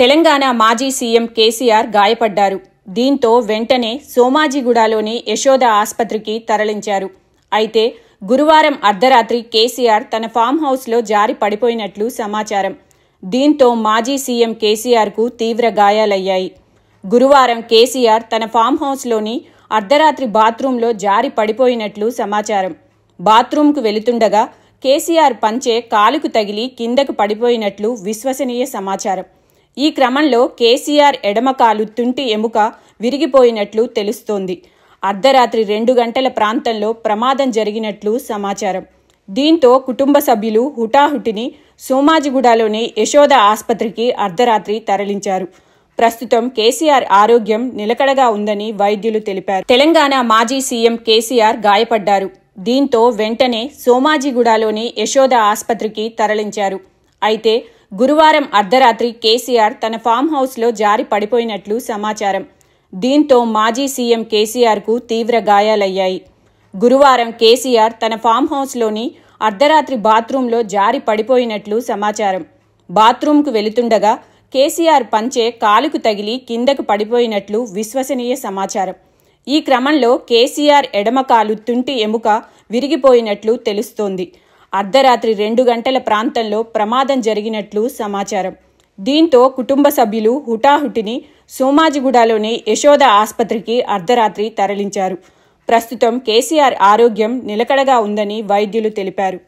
తెలంగాణ మాజీ సీఎం కేసీఆర్ గాయపడ్డారు దీంతో వెంటనే సోమాజిగూడలోని యశోద ఆసుపత్రికి తరలించారు అయితే గురువారం అర్ధరాత్రి కేసీఆర్ తన ఫామ్ హౌస్లో జారి పడిపోయినట్లు సమాచారం దీంతో మాజీ సీఎం కేసీఆర్కు తీవ్ర గాయాలయ్యాయి గురువారం కేసీఆర్ తన ఫామ్ హౌస్లోని అర్ధరాత్రి బాత్రూంలో జారి పడిపోయినట్లు సమాచారం బాత్రూంకు వెళుతుండగా కేసీఆర్ పంచే కాలుకు తగిలి కిందకు పడిపోయినట్లు విశ్వసనీయ సమాచారం ఈ క్రమంలో కేసీఆర్ ఎడమకాలు తుంటి ఎముక విరిగిపోయినట్లు తెలుస్తోంది అర్ధరాత్రి రెండు గంటల ప్రాంతంలో ప్రమాదం జరిగినట్లు సమాచారం దీంతో కుటుంబ సభ్యులు హుటాహుటిని సోమాజిగూడలోని యశోద ఆసుపత్రికి అర్ధరాత్రి తరలించారు ప్రస్తుతం కేసీఆర్ ఆరోగ్యం నిలకడగా ఉందని వైద్యులు తెలిపారు తెలంగాణ మాజీ సీఎం కేసీఆర్ గాయపడ్డారు దీంతో వెంటనే సోమాజిగూడలోని యశోద ఆసుపత్రికి తరలించారు అయితే గురువారం అర్ధరాత్రి కేసీఆర్ తన ఫామ్ హౌస్లో జారి పడిపోయినట్లు సమాచారం దీంతో మాజీ సీఎం కేసీఆర్కు తీవ్ర గాయాలయ్యాయి గురువారం కేసీఆర్ తన ఫామ్ హౌస్లోని అర్ధరాత్రి బాత్రూంలో జారి పడిపోయినట్లు సమాచారం బాత్రూంకు వెళుతుండగా కేసీఆర్ పంచే కాలుకు తగిలి కిందకు పడిపోయినట్లు విశ్వసనీయ సమాచారం ఈ క్రమంలో కేసీఆర్ ఎడమ కాలు తుంటి ఎముక విరిగిపోయినట్లు తెలుస్తోంది అర్ధరాత్రి రెండు గంటల ప్రాంతంలో ప్రమాదం జరిగినట్లు సమాచారం దీంతో కుటుంబ సభ్యులు హుటాహుటిని సోమాజిగూడలోని యశోద ఆసుపత్రికి అర్ధరాత్రి తరలించారు ప్రస్తుతం కేసీఆర్ ఆరోగ్యం నిలకడగా ఉందని వైద్యులు తెలిపారు